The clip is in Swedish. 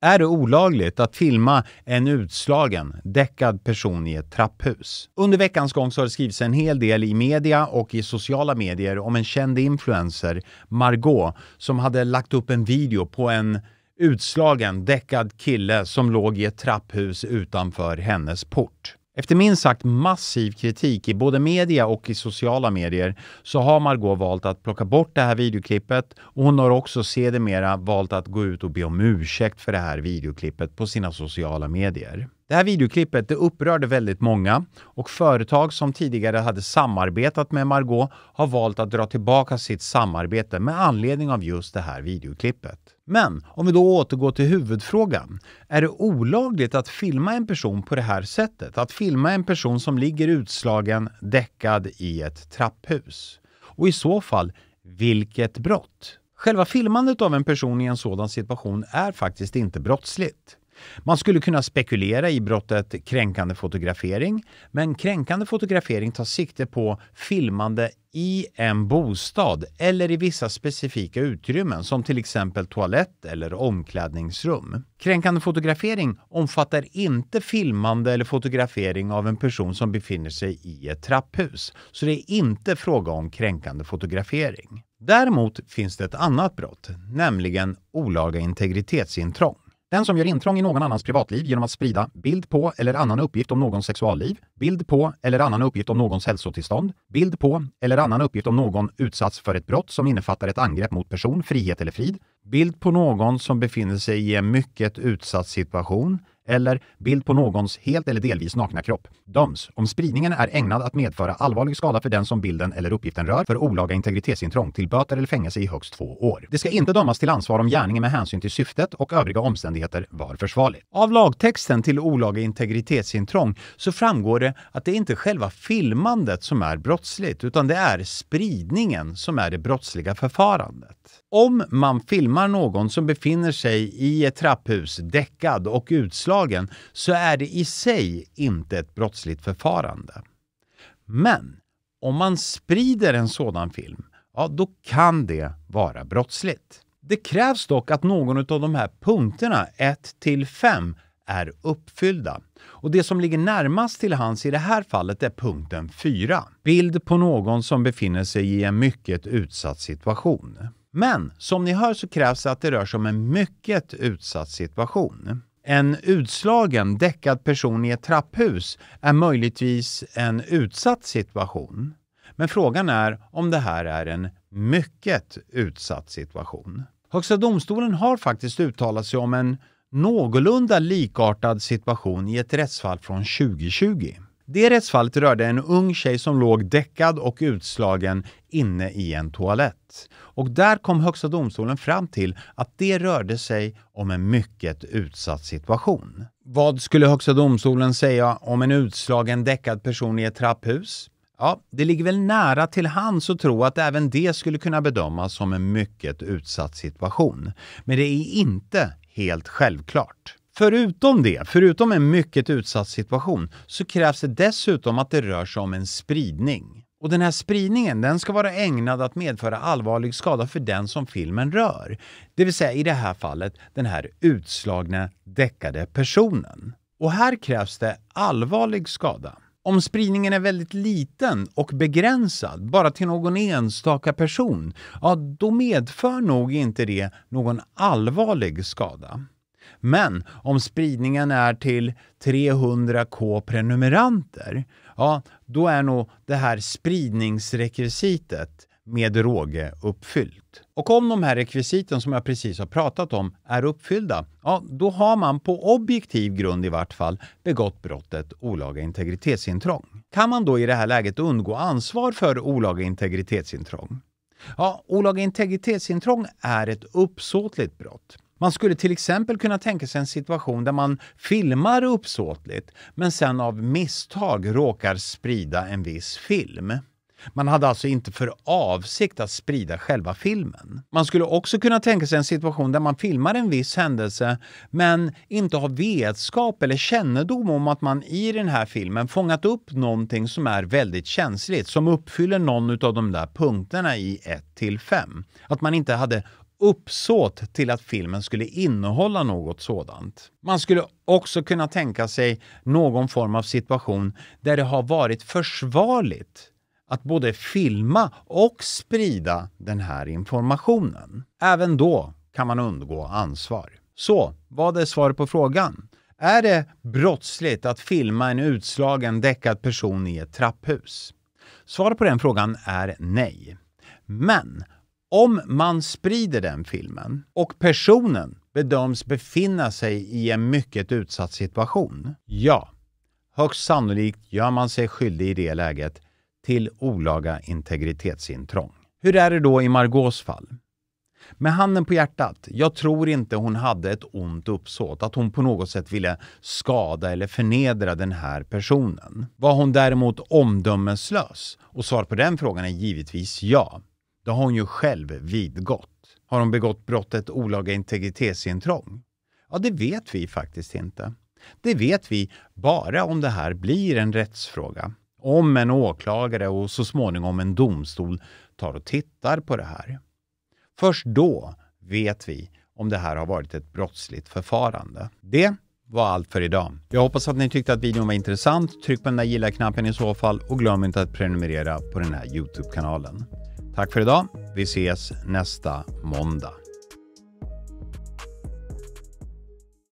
är det olagligt att filma en utslagen, däckad person i ett trapphus. Under veckans gång så har det skrivits en hel del i media och i sociala medier om en känd influencer, Margot, som hade lagt upp en video på en utslagen, däckad kille som låg i ett trapphus utanför hennes port. Efter minst sagt massiv kritik i både media och i sociala medier så har Margot valt att plocka bort det här videoklippet och hon har också sedermera valt att gå ut och be om ursäkt för det här videoklippet på sina sociala medier. Det här videoklippet det upprörde väldigt många och företag som tidigare hade samarbetat med Margot har valt att dra tillbaka sitt samarbete med anledning av just det här videoklippet. Men om vi då återgår till huvudfrågan. Är det olagligt att filma en person på det här sättet? Att filma en person som ligger utslagen, däckad i ett trapphus? Och i så fall, vilket brott? Själva filmandet av en person i en sådan situation är faktiskt inte brottsligt. Man skulle kunna spekulera i brottet kränkande fotografering, men kränkande fotografering tar sikte på filmande i en bostad eller i vissa specifika utrymmen som till exempel toalett eller omklädningsrum. Kränkande fotografering omfattar inte filmande eller fotografering av en person som befinner sig i ett trapphus, så det är inte fråga om kränkande fotografering. Däremot finns det ett annat brott, nämligen olaga integritetsintrång. Den som gör intrång i någon annans privatliv genom att sprida bild på eller annan uppgift om någons sexualliv, bild på eller annan uppgift om någons hälsotillstånd, bild på eller annan uppgift om någon utsatts för ett brott som innefattar ett angrepp mot person, frihet eller frid, bild på någon som befinner sig i en mycket utsatt situation eller bild på någons helt eller delvis nakna kropp döms om spridningen är ägnad att medföra allvarlig skada för den som bilden eller uppgiften rör för olaga integritetsintrång till böter eller fängelse i högst två år. Det ska inte dömas till ansvar om gärningen med hänsyn till syftet och övriga omständigheter var försvarlig. Av lagtexten till olaga integritetsintrång så framgår det att det inte är själva filmandet som är brottsligt utan det är spridningen som är det brottsliga förfarandet. Om man filmar någon som befinner sig i ett trapphus däckad och utslagen lagen så är det i sig inte ett brottsligt förfarande. Men om man sprider en sådan film, ja då kan det vara brottsligt. Det krävs dock att någon av de här punkterna, 1 till 5, är uppfyllda. Och det som ligger närmast till hans i det här fallet är punkten 4. Bild på någon som befinner sig i en mycket utsatt situation. Men som ni hör så krävs det att det rör sig om en mycket utsatt situation. En utslagen, däckad person i ett trapphus är möjligtvis en utsatt situation. Men frågan är om det här är en mycket utsatt situation. Högsta domstolen har faktiskt uttalat sig om en någorlunda likartad situation i ett rättsfall från 2020. Det rättsfallet rörde en ung tjej som låg däckad och utslagen inne i en toalett. Och där kom Högsta domstolen fram till att det rörde sig om en mycket utsatt situation. Vad skulle Högsta domstolen säga om en utslagen däckad person i ett trapphus? Ja, det ligger väl nära till hands att tro att även det skulle kunna bedömas som en mycket utsatt situation. Men det är inte helt självklart. Förutom det, förutom en mycket utsatt situation, så krävs det dessutom att det rör sig om en spridning. Och den här spridningen den ska vara ägnad att medföra allvarlig skada för den som filmen rör. Det vill säga i det här fallet den här utslagna, däckade personen. Och här krävs det allvarlig skada. Om spridningen är väldigt liten och begränsad, bara till någon enstaka person, ja då medför nog inte det någon allvarlig skada. Men om spridningen är till 300k prenumeranter, ja, då är nog det här spridningsrekvisitet med råge uppfyllt. Och om de här rekvisiten som jag precis har pratat om är uppfyllda, ja, då har man på objektiv grund i vart fall begått brottet olaga integritetsintrång. Kan man då i det här läget undgå ansvar för olaga integritetsintrång? Ja, olaga integritetsintrång är ett uppsåtligt brott. Man skulle till exempel kunna tänka sig en situation där man filmar uppsåtligt men sen av misstag råkar sprida en viss film. Man hade alltså inte för avsikt att sprida själva filmen. Man skulle också kunna tänka sig en situation där man filmar en viss händelse men inte har vetskap eller kännedom om att man i den här filmen fångat upp någonting som är väldigt känsligt, som uppfyller någon av de där punkterna i 1 5. Att man inte hade uppsåt till att filmen skulle innehålla något sådant. Man skulle också kunna tänka sig någon form av situation där det har varit försvarligt att både filma och sprida den här informationen. Även då kan man undgå ansvar. Så, vad är svaret på frågan? Är det brottsligt att filma en utslagen däckad person i ett trapphus? Svaret på den frågan är nej. Men om man sprider den filmen och personen bedöms befinna sig i en mycket utsatt situation, ja, högst sannolikt gör man sig skyldig i det läget till olaga integritetsintrång. Hur är det då i Margaux fall? Med handen på hjärtat, jag tror inte hon hade ett ont uppsåt, att hon på något sätt ville skada eller förnedra den här personen. Var hon däremot omdömeslös? Och svar på den frågan är givetvis ja. Det har hon ju själv vidgått. Har hon begått brottet olaga integritetsintrång? Ja, det vet vi faktiskt inte. Det vet vi bara om det här blir en rättsfråga. Om en åklagare och så småningom en domstol tar och tittar på det här. Först då vet vi om det här har varit ett brottsligt förfarande. Det var allt för idag. Jag hoppas att ni tyckte att videon var intressant. Tryck på den där gilla-knappen i så fall och glöm inte att prenumerera på den här Youtube-kanalen. Tack för idag. Vi ses nästa måndag.